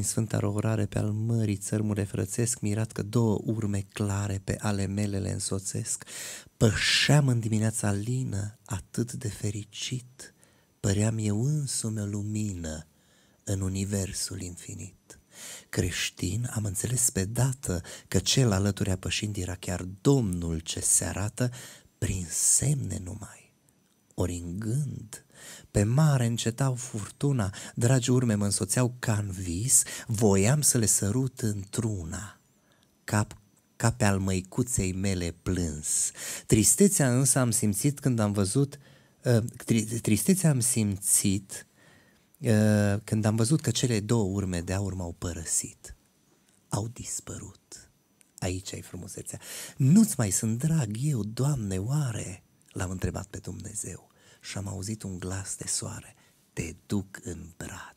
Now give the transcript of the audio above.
Din sfânta rogorare pe al mării țărmure frățesc, mirat că două urme clare pe ale mele le însoțesc, pășeam în dimineața lină atât de fericit, păream eu însumi o lumină în universul infinit. Creștin am înțeles pe dată că cel alături pășind era chiar Domnul ce se arată prin semne numai, ori în gând pe mare încetau furtuna, dragi urme mă însoțeau ca în vis, voiam să le sărut într-una. Cap ca pe al măicuței mele plâns. Tristețea însă am simțit când am văzut, uh, tri- tristețea am simțit uh, când am văzut că cele două urme de aur m-au părăsit. Au dispărut. Aici ai frumusețea. Nu-ți mai sunt drag eu, Doamne, oare? L-am întrebat pe Dumnezeu și am auzit un glas de soare, te duc în brad.